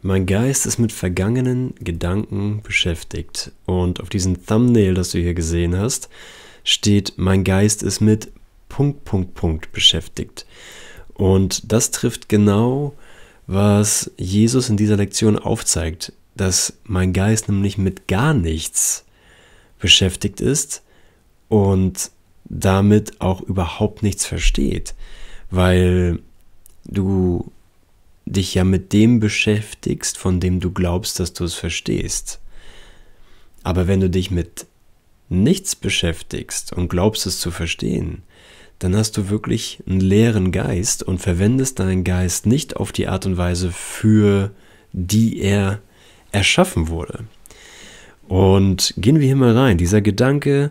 Mein Geist ist mit vergangenen Gedanken beschäftigt. Und auf diesem Thumbnail, das du hier gesehen hast, steht, mein Geist ist mit Punkt, Punkt, Punkt beschäftigt. Und das trifft genau, was Jesus in dieser Lektion aufzeigt, dass mein Geist nämlich mit gar nichts beschäftigt ist und damit auch überhaupt nichts versteht, weil du dich ja mit dem beschäftigst, von dem du glaubst, dass du es verstehst. Aber wenn du dich mit nichts beschäftigst und glaubst es zu verstehen, dann hast du wirklich einen leeren Geist und verwendest deinen Geist nicht auf die Art und Weise, für die er erschaffen wurde. Und gehen wir hier mal rein. Dieser Gedanke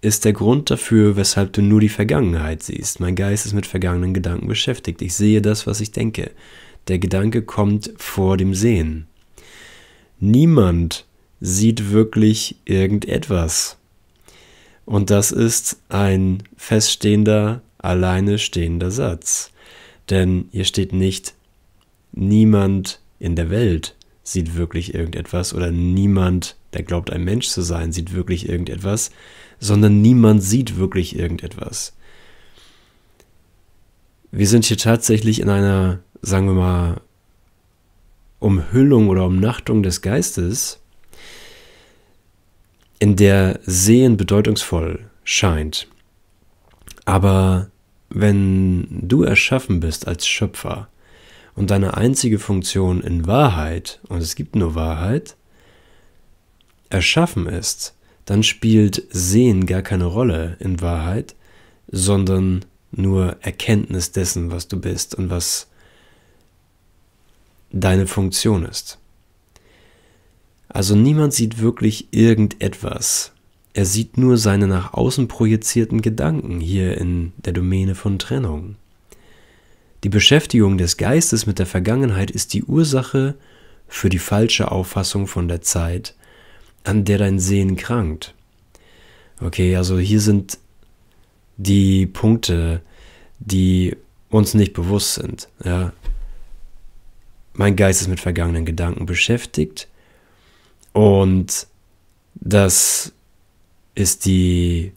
ist der Grund dafür, weshalb du nur die Vergangenheit siehst. Mein Geist ist mit vergangenen Gedanken beschäftigt. Ich sehe das, was ich denke. Der Gedanke kommt vor dem Sehen. Niemand sieht wirklich irgendetwas. Und das ist ein feststehender, alleine stehender Satz. Denn hier steht nicht, niemand in der Welt sieht wirklich irgendetwas oder niemand, der glaubt ein Mensch zu sein, sieht wirklich irgendetwas, sondern niemand sieht wirklich irgendetwas. Wir sind hier tatsächlich in einer sagen wir mal, Umhüllung oder Umnachtung des Geistes, in der Sehen bedeutungsvoll scheint. Aber wenn du erschaffen bist als Schöpfer und deine einzige Funktion in Wahrheit, und es gibt nur Wahrheit, erschaffen ist, dann spielt Sehen gar keine Rolle in Wahrheit, sondern nur Erkenntnis dessen, was du bist und was du deine Funktion ist. Also niemand sieht wirklich irgendetwas. Er sieht nur seine nach außen projizierten Gedanken hier in der Domäne von Trennung. Die Beschäftigung des Geistes mit der Vergangenheit ist die Ursache für die falsche Auffassung von der Zeit, an der dein Sehen krankt. Okay, also hier sind die Punkte, die uns nicht bewusst sind. Ja, mein Geist ist mit vergangenen Gedanken beschäftigt und das ist die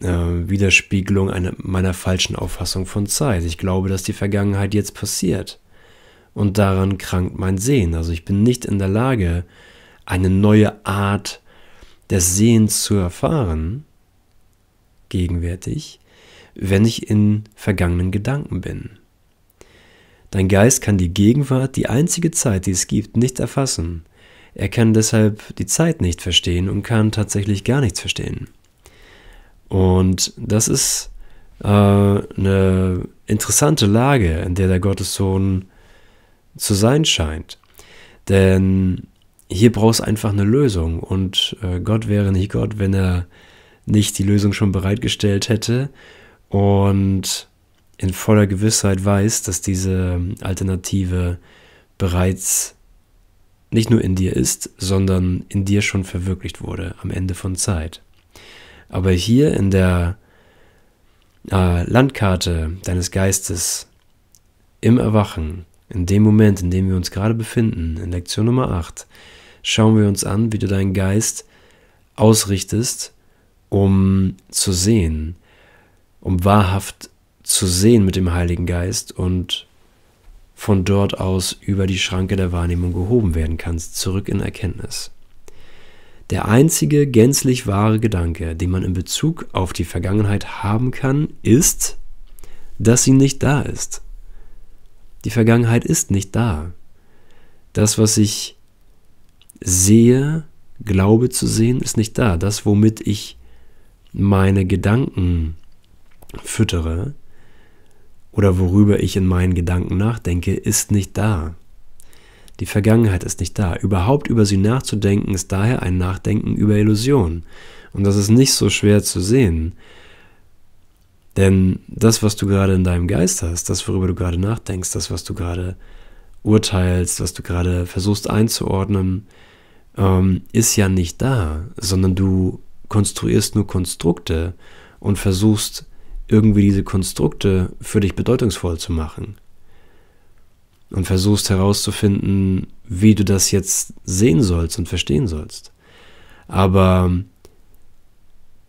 äh, Widerspiegelung einer, meiner falschen Auffassung von Zeit. Ich glaube, dass die Vergangenheit jetzt passiert und daran krankt mein Sehen. Also ich bin nicht in der Lage, eine neue Art des Sehens zu erfahren, gegenwärtig, wenn ich in vergangenen Gedanken bin. Dein Geist kann die Gegenwart, die einzige Zeit, die es gibt, nicht erfassen. Er kann deshalb die Zeit nicht verstehen und kann tatsächlich gar nichts verstehen. Und das ist äh, eine interessante Lage, in der der Gottessohn zu sein scheint. Denn hier brauchst du einfach eine Lösung. Und äh, Gott wäre nicht Gott, wenn er nicht die Lösung schon bereitgestellt hätte. Und in voller Gewissheit weiß, dass diese Alternative bereits nicht nur in dir ist, sondern in dir schon verwirklicht wurde am Ende von Zeit. Aber hier in der äh, Landkarte deines Geistes im Erwachen, in dem Moment, in dem wir uns gerade befinden, in Lektion Nummer 8, schauen wir uns an, wie du deinen Geist ausrichtest, um zu sehen, um wahrhaft zu sehen mit dem Heiligen Geist und von dort aus über die Schranke der Wahrnehmung gehoben werden kannst, zurück in Erkenntnis. Der einzige gänzlich wahre Gedanke, den man in Bezug auf die Vergangenheit haben kann, ist, dass sie nicht da ist. Die Vergangenheit ist nicht da. Das, was ich sehe, glaube zu sehen, ist nicht da. Das, womit ich meine Gedanken füttere, oder worüber ich in meinen Gedanken nachdenke, ist nicht da. Die Vergangenheit ist nicht da. Überhaupt über sie nachzudenken, ist daher ein Nachdenken über Illusionen. Und das ist nicht so schwer zu sehen. Denn das, was du gerade in deinem Geist hast, das, worüber du gerade nachdenkst, das, was du gerade urteilst, was du gerade versuchst einzuordnen, ähm, ist ja nicht da, sondern du konstruierst nur Konstrukte und versuchst irgendwie diese Konstrukte für dich bedeutungsvoll zu machen. Und versuchst herauszufinden, wie du das jetzt sehen sollst und verstehen sollst. Aber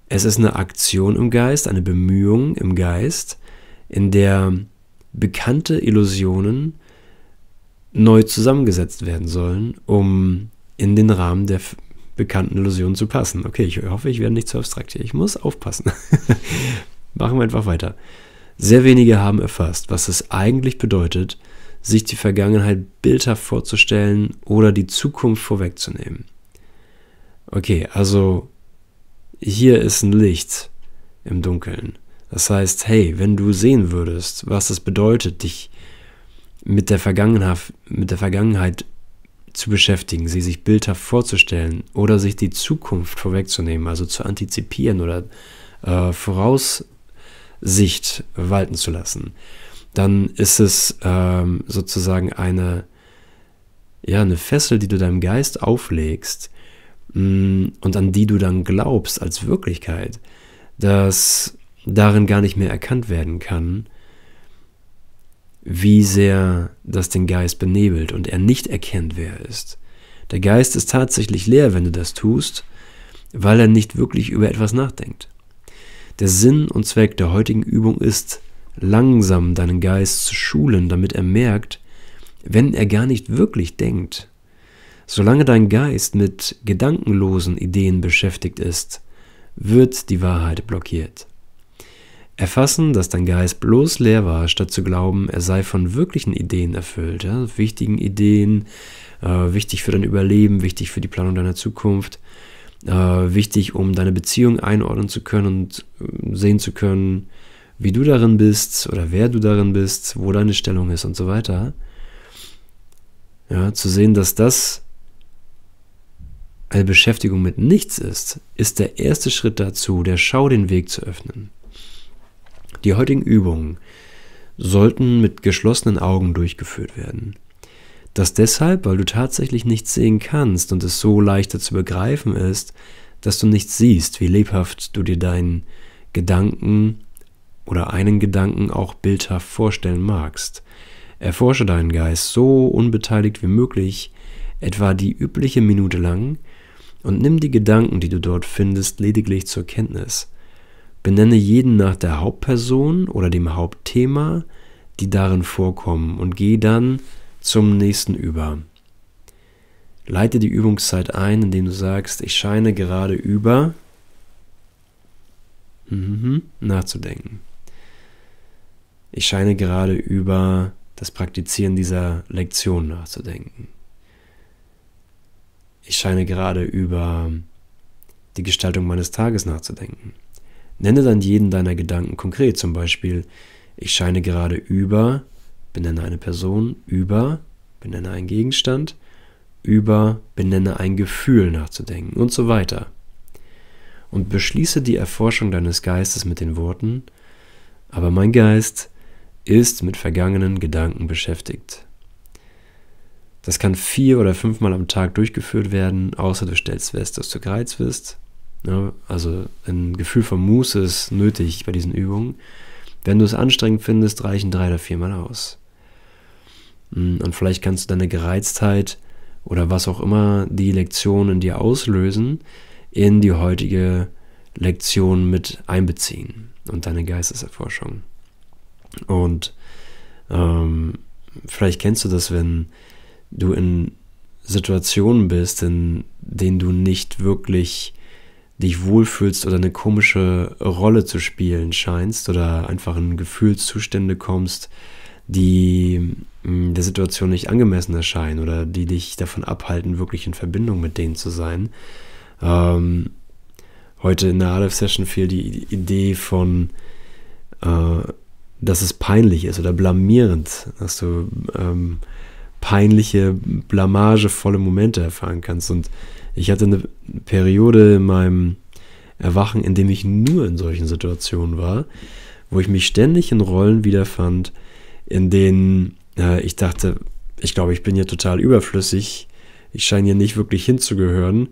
es ist eine Aktion im Geist, eine Bemühung im Geist, in der bekannte Illusionen neu zusammengesetzt werden sollen, um in den Rahmen der bekannten Illusionen zu passen. Okay, ich hoffe, ich werde nicht zu abstrakt hier. Ich muss aufpassen. Machen wir einfach weiter. Sehr wenige haben erfasst, was es eigentlich bedeutet, sich die Vergangenheit bildhaft vorzustellen oder die Zukunft vorwegzunehmen. Okay, also hier ist ein Licht im Dunkeln. Das heißt, hey, wenn du sehen würdest, was es bedeutet, dich mit der Vergangenheit, mit der Vergangenheit zu beschäftigen, sie sich bildhaft vorzustellen oder sich die Zukunft vorwegzunehmen, also zu antizipieren oder äh, voraus Sicht walten zu lassen, dann ist es ähm, sozusagen eine, ja, eine Fessel, die du deinem Geist auflegst mh, mm, und an die du dann glaubst als Wirklichkeit, dass darin gar nicht mehr erkannt werden kann, wie sehr das den Geist benebelt und er nicht erkennt, wer er ist. Der Geist ist tatsächlich leer, wenn du das tust, weil er nicht wirklich über etwas nachdenkt. Der Sinn und Zweck der heutigen Übung ist, langsam deinen Geist zu schulen, damit er merkt, wenn er gar nicht wirklich denkt. Solange dein Geist mit gedankenlosen Ideen beschäftigt ist, wird die Wahrheit blockiert. Erfassen, dass dein Geist bloß leer war, statt zu glauben, er sei von wirklichen Ideen erfüllt, ja, wichtigen Ideen, äh, wichtig für dein Überleben, wichtig für die Planung deiner Zukunft, äh, wichtig, um deine Beziehung einordnen zu können und äh, sehen zu können, wie du darin bist oder wer du darin bist, wo deine Stellung ist und so weiter. Ja, zu sehen, dass das eine Beschäftigung mit nichts ist, ist der erste Schritt dazu, der Schau den Weg zu öffnen. Die heutigen Übungen sollten mit geschlossenen Augen durchgeführt werden. Das deshalb, weil du tatsächlich nichts sehen kannst und es so leichter zu begreifen ist, dass du nichts siehst, wie lebhaft du dir deinen Gedanken oder einen Gedanken auch bildhaft vorstellen magst. Erforsche deinen Geist so unbeteiligt wie möglich, etwa die übliche Minute lang, und nimm die Gedanken, die du dort findest, lediglich zur Kenntnis. Benenne jeden nach der Hauptperson oder dem Hauptthema, die darin vorkommen, und geh dann zum nächsten über. Leite die Übungszeit ein, indem du sagst, ich scheine gerade über mhm, nachzudenken. Ich scheine gerade über das Praktizieren dieser Lektion nachzudenken. Ich scheine gerade über die Gestaltung meines Tages nachzudenken. Nenne dann jeden deiner Gedanken konkret, zum Beispiel, ich scheine gerade über benenne eine Person, über, benenne einen Gegenstand, über, benenne ein Gefühl nachzudenken und so weiter. Und beschließe die Erforschung deines Geistes mit den Worten, aber mein Geist ist mit vergangenen Gedanken beschäftigt. Das kann vier oder fünfmal am Tag durchgeführt werden, außer du stellst fest, dass du gereizt wirst. Also ein Gefühl von Muße ist nötig bei diesen Übungen. Wenn du es anstrengend findest, reichen drei oder viermal aus. Mm, und vielleicht kannst du deine Gereiztheit oder was auch immer die Lektion in dir auslösen, in die heutige Lektion mit einbeziehen und deine Geisteserforschung. Und ähm, vielleicht kennst du das, wenn du in Situationen bist, in denen du nicht wirklich dich wohlfühlst oder eine komische Rolle zu spielen scheinst oder einfach in Gefühlszustände kommst, die mm, der Situation nicht angemessen erscheinen oder die dich davon abhalten, wirklich in Verbindung mit denen zu sein. Ähm, heute in der Aleph-Session fiel die Idee von, äh, dass es peinlich ist oder blamierend, dass du ähm, peinliche, blamagevolle Momente erfahren kannst. Und ich hatte eine Periode in meinem Erwachen, in dem ich nur in solchen Situationen war, wo ich mich ständig in Rollen wiederfand, in denen äh, ich dachte, ich glaube, ich bin hier total überflüssig. Ich scheine hier nicht wirklich hinzugehören.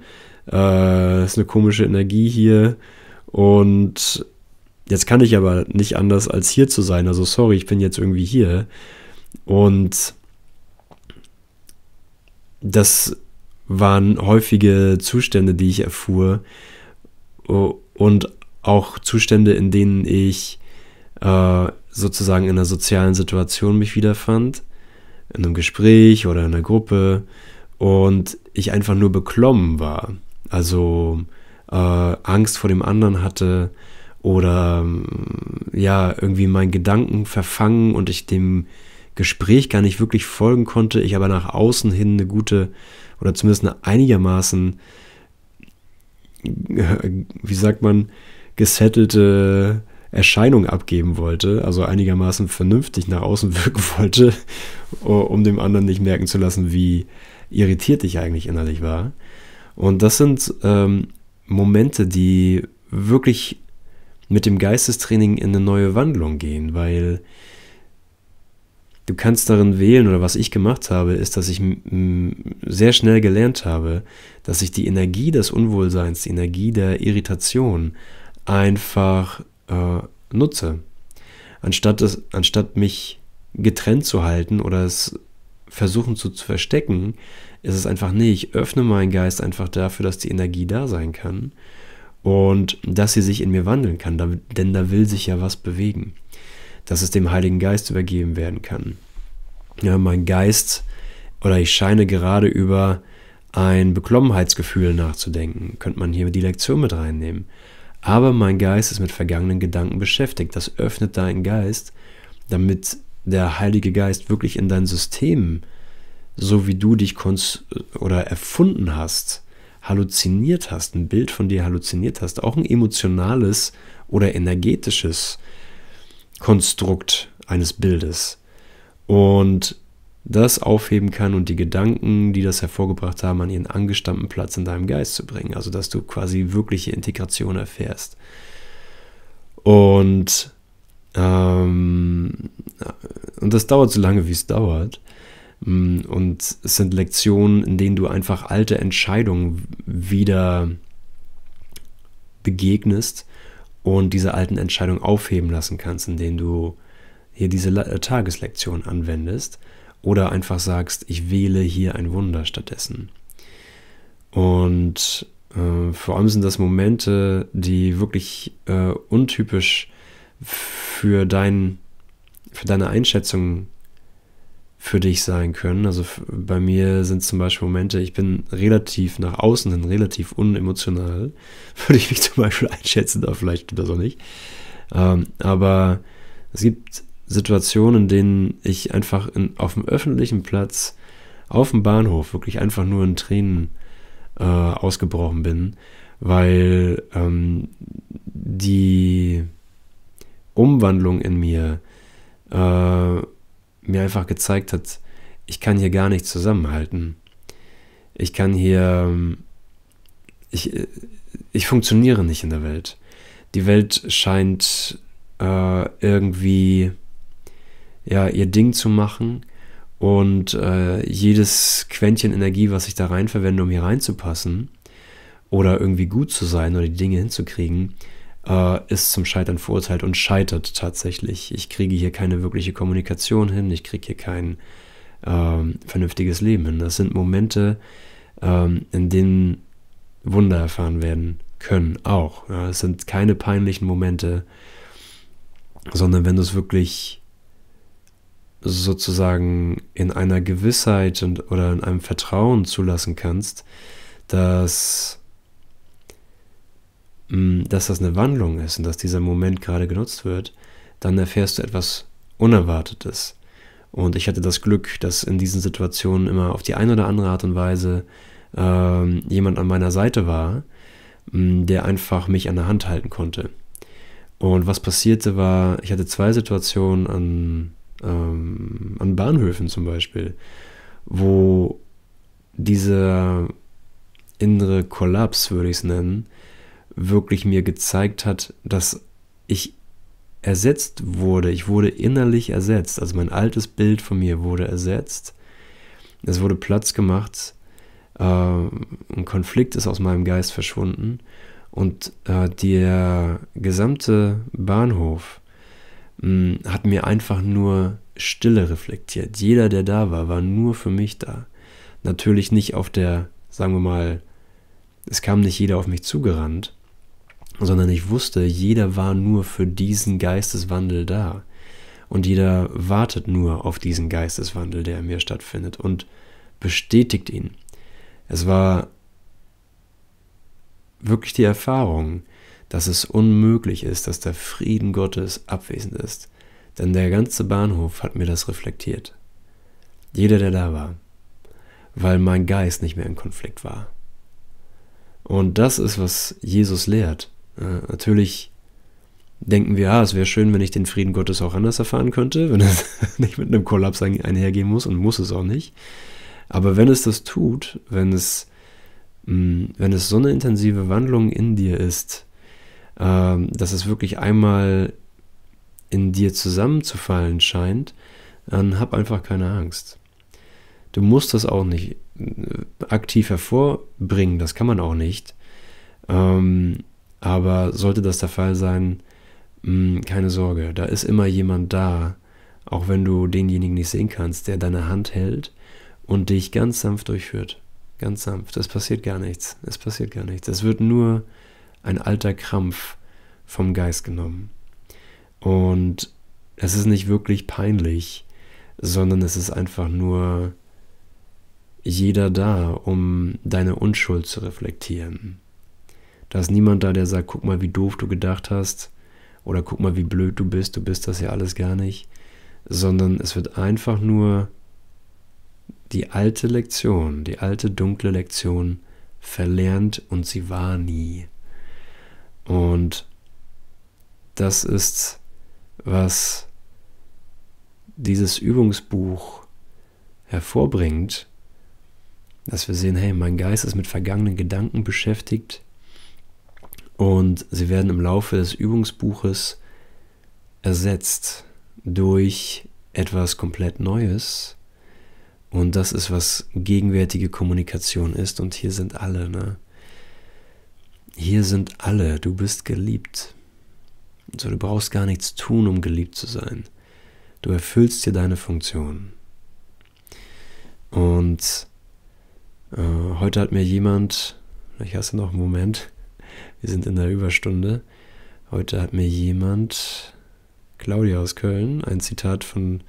Äh, das ist eine komische Energie hier. Und jetzt kann ich aber nicht anders, als hier zu sein. Also sorry, ich bin jetzt irgendwie hier. Und das waren häufige Zustände, die ich erfuhr. Und auch Zustände, in denen ich äh, sozusagen in einer sozialen Situation mich wiederfand, in einem Gespräch oder in einer Gruppe und ich einfach nur beklommen war, also äh, Angst vor dem anderen hatte oder ähm, ja, irgendwie meinen Gedanken verfangen und ich dem Gespräch gar nicht wirklich folgen konnte, ich aber nach außen hin eine gute oder zumindest eine einigermaßen, äh, wie sagt man, gesettelte Erscheinung abgeben wollte, also einigermaßen vernünftig nach außen wirken wollte, um dem anderen nicht merken zu lassen, wie irritiert ich eigentlich innerlich war. Und das sind ähm, Momente, die wirklich mit dem Geistestraining in eine neue Wandlung gehen, weil du kannst darin wählen oder was ich gemacht habe, ist, dass ich sehr schnell gelernt habe, dass ich die Energie des Unwohlseins, die Energie der Irritation einfach äh, nutze. Anstatt, das, anstatt mich getrennt zu halten oder es versuchen zu, zu verstecken, ist es einfach, nee, ich öffne meinen Geist einfach dafür, dass die Energie da sein kann und dass sie sich in mir wandeln kann, da, denn da will sich ja was bewegen, dass es dem Heiligen Geist übergeben werden kann. Ja, mein Geist oder ich scheine gerade über ein Beklommenheitsgefühl nachzudenken, könnte man hier die Lektion mit reinnehmen. Aber mein Geist ist mit vergangenen Gedanken beschäftigt. Das öffnet deinen Geist, damit der Heilige Geist wirklich in dein System, so wie du dich oder erfunden hast, halluziniert hast, ein Bild von dir halluziniert hast, auch ein emotionales oder energetisches Konstrukt eines Bildes. Und das aufheben kann und die Gedanken, die das hervorgebracht haben, an ihren angestammten Platz in deinem Geist zu bringen. Also dass du quasi wirkliche Integration erfährst. Und, ähm, und das dauert so lange, wie es dauert. Mm, und es sind Lektionen, in denen du einfach alte Entscheidungen wieder begegnest und diese alten Entscheidungen aufheben lassen kannst, indem du hier diese äh, Tageslektion anwendest oder einfach sagst, ich wähle hier ein Wunder stattdessen. Und äh, vor allem sind das Momente, die wirklich äh, untypisch für, dein, für deine Einschätzung für dich sein können. Also bei mir sind zum Beispiel Momente, ich bin relativ nach außen hin, relativ unemotional, würde ich mich zum Beispiel einschätzen, da vielleicht oder so nicht. Ähm, aber es gibt Situationen, in denen ich einfach in, auf dem öffentlichen Platz, auf dem Bahnhof, wirklich einfach nur in Tränen äh, ausgebrochen bin, weil ähm, die Umwandlung in mir äh, mir einfach gezeigt hat, ich kann hier gar nicht zusammenhalten. Ich kann hier, ähm, ich, äh, ich funktioniere nicht in der Welt. Die Welt scheint äh, irgendwie ja, ihr Ding zu machen und äh, jedes Quäntchen Energie, was ich da rein verwende, um hier reinzupassen oder irgendwie gut zu sein oder die Dinge hinzukriegen, äh, ist zum Scheitern verurteilt und scheitert tatsächlich. Ich kriege hier keine wirkliche Kommunikation hin, ich kriege hier kein äh, vernünftiges Leben hin. Das sind Momente, ähm, in denen Wunder erfahren werden können, auch. Ja, es sind keine peinlichen Momente, sondern wenn du es wirklich sozusagen in einer Gewissheit und, oder in einem Vertrauen zulassen kannst, dass, mm, dass das eine Wandlung ist und dass dieser Moment gerade genutzt wird, dann erfährst du etwas Unerwartetes. Und ich hatte das Glück, dass in diesen Situationen immer auf die eine oder andere Art und Weise äh, jemand an meiner Seite war, mh, mm, der einfach mich an der Hand halten konnte. Und was passierte war, ich hatte zwei Situationen an ähm, an Bahnhöfen zum Beispiel, wo dieser innere Kollaps, würde ich es nennen, wirklich mir gezeigt hat, dass ich ersetzt wurde. Ich wurde innerlich ersetzt. Also mein altes Bild von mir wurde ersetzt. Es wurde Platz gemacht. Äh, ein Konflikt ist aus meinem Geist verschwunden. Und äh, der gesamte Bahnhof mh, mm, hat mir einfach nur Stille reflektiert. Jeder, der da war, war nur für mich da. Natürlich nicht auf der, sagen wir mal, es kam nicht jeder auf mich zugerannt, sondern ich wusste, jeder war nur für diesen Geisteswandel da. Und jeder wartet nur auf diesen Geisteswandel, der in mir stattfindet und bestätigt ihn. Es war wirklich die Erfahrung, dass es unmöglich ist, dass der Frieden Gottes abwesend ist, denn der ganze Bahnhof hat mir das reflektiert. Jeder, der da war, weil mein Geist nicht mehr im Konflikt war. Und das ist, was Jesus lehrt. Äh, natürlich denken wir, ah, es wäre schön, wenn ich den Frieden Gottes auch anders erfahren könnte, wenn es nicht mit einem Kollaps einhergehen muss und muss es auch nicht. Aber wenn es das tut, wenn es, mm, wenn es so eine intensive Wandlung in dir ist, ähm, dass es wirklich einmal in dir zusammenzufallen scheint, dann hab einfach keine Angst. Du musst das auch nicht äh, aktiv hervorbringen, das kann man auch nicht. Ähm, aber sollte das der Fall sein, mh, hm, keine Sorge, da ist immer jemand da, auch wenn du denjenigen nicht sehen kannst, der deine Hand hält und dich ganz sanft durchführt. Ganz sanft. Es passiert gar nichts. Es passiert gar nichts. Es wird nur ein alter Krampf vom Geist genommen. Und es ist nicht wirklich peinlich, sondern es ist einfach nur jeder da, um deine Unschuld zu reflektieren. Da ist niemand da, der sagt, guck mal, wie doof du gedacht hast oder guck mal, wie blöd du bist, du bist das ja alles gar nicht, sondern es wird einfach nur die alte Lektion, die alte dunkle Lektion verlernt und sie war nie. Und das ist, was dieses Übungsbuch hervorbringt, dass wir sehen, hey, mein Geist ist mit vergangenen Gedanken beschäftigt und sie werden im Laufe des Übungsbuches ersetzt durch etwas komplett Neues. Und das ist, was gegenwärtige Kommunikation ist. Und hier sind alle. Ne? Hier sind alle, du bist geliebt. So, du brauchst gar nichts tun, um geliebt zu sein. Du erfüllst hier deine Funktion. Und äh, heute hat mir jemand, ich hasse noch einen Moment, wir sind in der Überstunde, heute hat mir jemand, Claudia aus Köln, ein Zitat von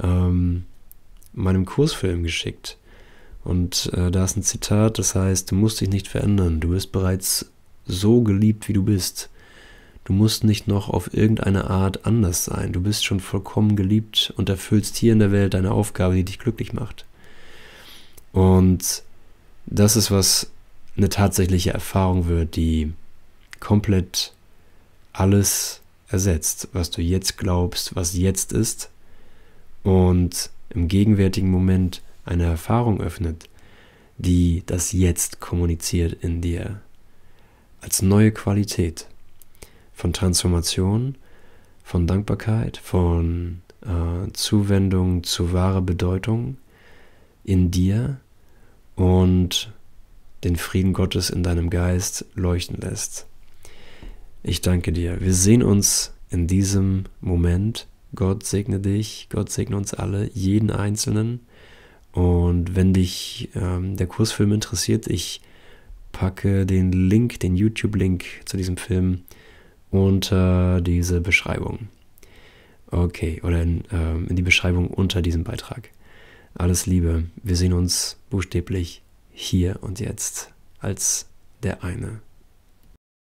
ähm, meinem Kursfilm geschickt. Und äh, da ist ein Zitat, das heißt, du musst dich nicht verändern, du bist bereits so geliebt, wie du bist. Du musst nicht noch auf irgendeine Art anders sein. Du bist schon vollkommen geliebt und erfüllst hier in der Welt deine Aufgabe, die dich glücklich macht. Und das ist, was eine tatsächliche Erfahrung wird, die komplett alles ersetzt, was du jetzt glaubst, was jetzt ist und im gegenwärtigen Moment eine Erfahrung öffnet, die das Jetzt kommuniziert in dir, als neue Qualität von Transformation, von Dankbarkeit, von äh, Zuwendung zu wahrer Bedeutung in dir und den Frieden Gottes in deinem Geist leuchten lässt. Ich danke dir. Wir sehen uns in diesem Moment. Gott segne dich, Gott segne uns alle, jeden Einzelnen. Und wenn dich ähm, der Kursfilm interessiert, ich packe den Link, den YouTube-Link zu diesem Film unter diese Beschreibung. Okay, oder in, äh, in die Beschreibung unter diesem Beitrag. Alles Liebe, wir sehen uns buchstäblich hier und jetzt als der eine.